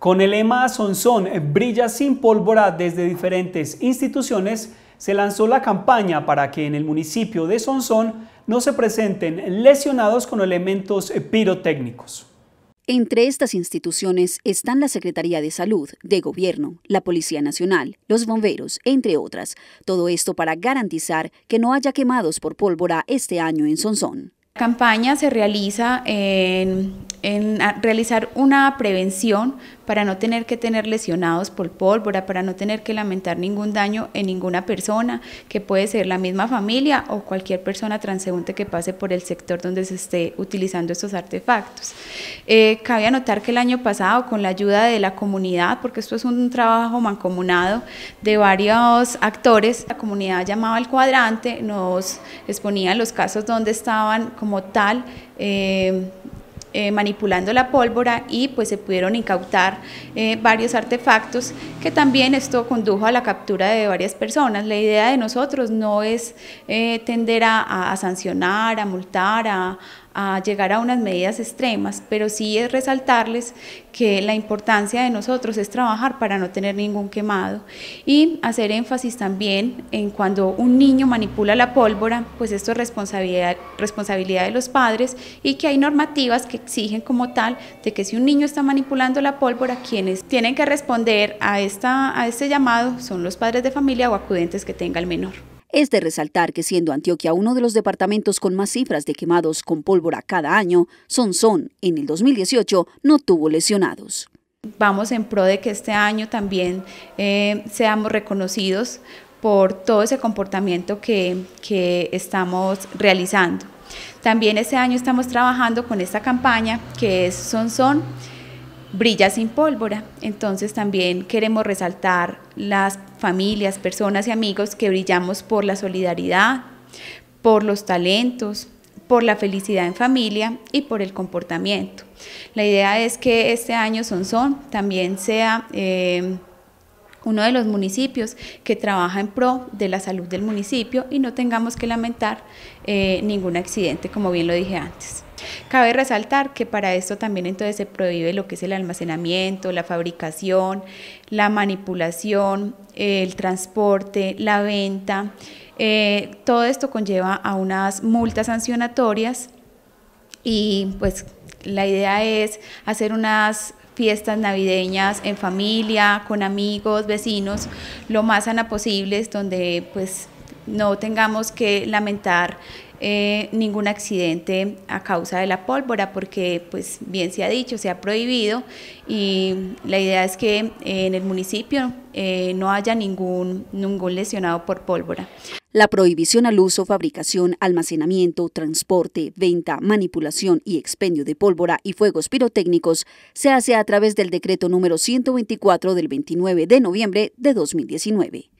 Con el lema Sonson eh, brilla sin pólvora desde diferentes instituciones, se lanzó la campaña para que en el municipio de Sonson no se presenten lesionados con elementos eh, pirotécnicos. Entre estas instituciones están la Secretaría de Salud, de Gobierno, la Policía Nacional, los bomberos, entre otras. Todo esto para garantizar que no haya quemados por pólvora este año en Sonson. La campaña se realiza en en realizar una prevención para no tener que tener lesionados por pólvora, para no tener que lamentar ningún daño en ninguna persona, que puede ser la misma familia o cualquier persona transeúnte que pase por el sector donde se esté utilizando estos artefactos. Eh, cabe anotar que el año pasado, con la ayuda de la comunidad, porque esto es un trabajo mancomunado de varios actores, la comunidad llamaba al cuadrante, nos exponía los casos donde estaban como tal. Eh, eh, manipulando la pólvora y pues se pudieron incautar eh, varios artefactos que también esto condujo a la captura de varias personas. La idea de nosotros no es eh, tender a, sancionar, a multar, a, llegar a unas medidas extremas, pero sí es resaltarles que la importancia de nosotros es trabajar para no tener ningún quemado y hacer énfasis también en cuando un niño manipula la pólvora, pues esto es responsabilidad, responsabilidad de los padres y que hay normativas que exigen como tal de que si un niño está manipulando la pólvora, quienes tienen que responder a, esta, a este llamado son los padres de familia o acudentes que tenga el menor. Es de resaltar que siendo Antioquia uno de los departamentos con más cifras de quemados con pólvora cada año, son en el 2018 no tuvo lesionados. Vamos en pro de que este año también eh, seamos reconocidos por todo ese comportamiento que, que estamos realizando. También este año estamos trabajando con esta campaña que es Son Son, Brilla sin pólvora. Entonces también queremos resaltar las familias, personas y amigos que brillamos por la solidaridad, por los talentos, por la felicidad en familia y por el comportamiento. La idea es que este año Son Son también sea... Eh, uno de los municipios que trabaja en pro de la salud del municipio y no tengamos que lamentar eh, ningún accidente, como bien lo dije antes. Cabe resaltar que para esto también entonces se prohíbe lo que es el almacenamiento, la fabricación, la manipulación, el transporte, la venta. Eh, todo esto conlleva a unas multas sancionatorias y pues la idea es hacer unas fiestas navideñas en familia, con amigos, vecinos, lo más sana posibles, donde pues no tengamos que lamentar eh, ningún accidente a causa de la pólvora, porque pues bien se ha dicho, se ha prohibido y la idea es que eh, en el municipio eh, no haya ningún, ningún lesionado por pólvora. La prohibición al uso, fabricación, almacenamiento, transporte, venta, manipulación y expendio de pólvora y fuegos pirotécnicos se hace a través del decreto número 124 del 29 de noviembre de 2019.